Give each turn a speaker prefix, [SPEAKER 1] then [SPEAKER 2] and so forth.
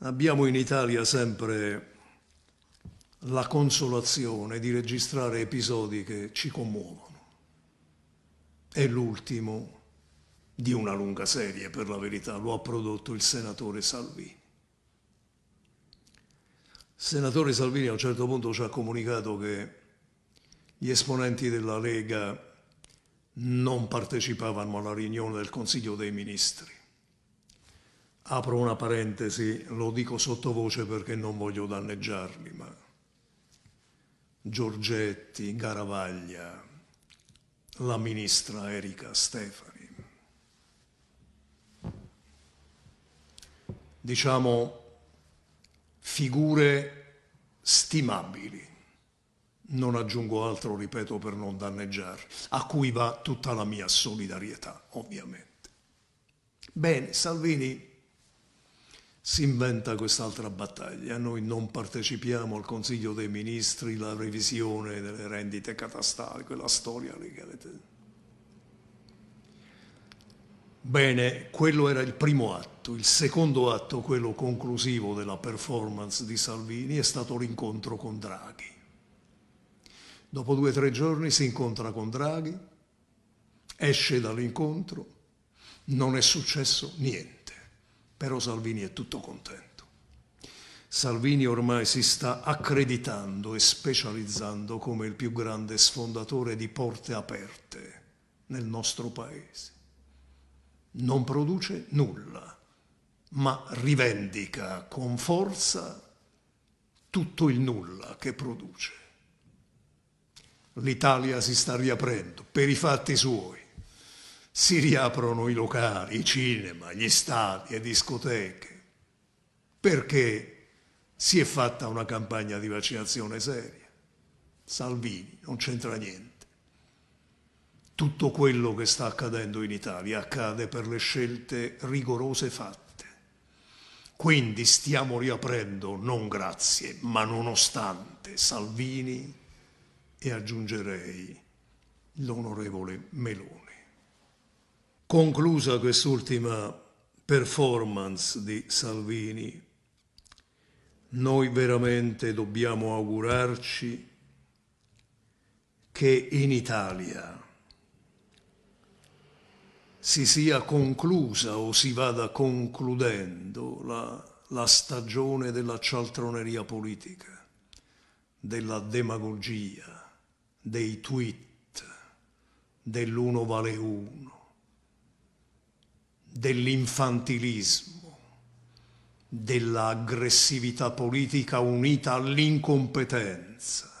[SPEAKER 1] Abbiamo in Italia sempre la consolazione di registrare episodi che ci commuovono. È l'ultimo di una lunga serie, per la verità, lo ha prodotto il senatore Salvini. Il senatore Salvini a un certo punto ci ha comunicato che gli esponenti della Lega non partecipavano alla riunione del Consiglio dei Ministri. Apro una parentesi, lo dico sottovoce perché non voglio danneggiarli, ma Giorgetti, Garavaglia, la ministra Erika Stefani. Diciamo figure stimabili, non aggiungo altro, ripeto, per non danneggiarli, a cui va tutta la mia solidarietà, ovviamente. Bene, Salvini si inventa quest'altra battaglia. Noi non partecipiamo al Consiglio dei Ministri, la revisione delle rendite catastali, quella storia lì che avete. Bene, quello era il primo atto. Il secondo atto, quello conclusivo della performance di Salvini, è stato l'incontro con Draghi. Dopo due o tre giorni si incontra con Draghi, esce dall'incontro, non è successo niente però Salvini è tutto contento. Salvini ormai si sta accreditando e specializzando come il più grande sfondatore di porte aperte nel nostro paese. Non produce nulla, ma rivendica con forza tutto il nulla che produce. L'Italia si sta riaprendo per i fatti suoi, si riaprono i locali, i cinema, gli stadi, e discoteche, perché si è fatta una campagna di vaccinazione seria. Salvini non c'entra niente. Tutto quello che sta accadendo in Italia accade per le scelte rigorose fatte. Quindi stiamo riaprendo non grazie, ma nonostante Salvini e aggiungerei
[SPEAKER 2] l'onorevole
[SPEAKER 1] Meloni. Conclusa quest'ultima performance di Salvini, noi veramente dobbiamo augurarci che in Italia si sia conclusa o si vada concludendo la, la stagione della cialtroneria politica, della demagogia, dei tweet, dell'uno vale uno dell'infantilismo, dell'aggressività politica unita all'incompetenza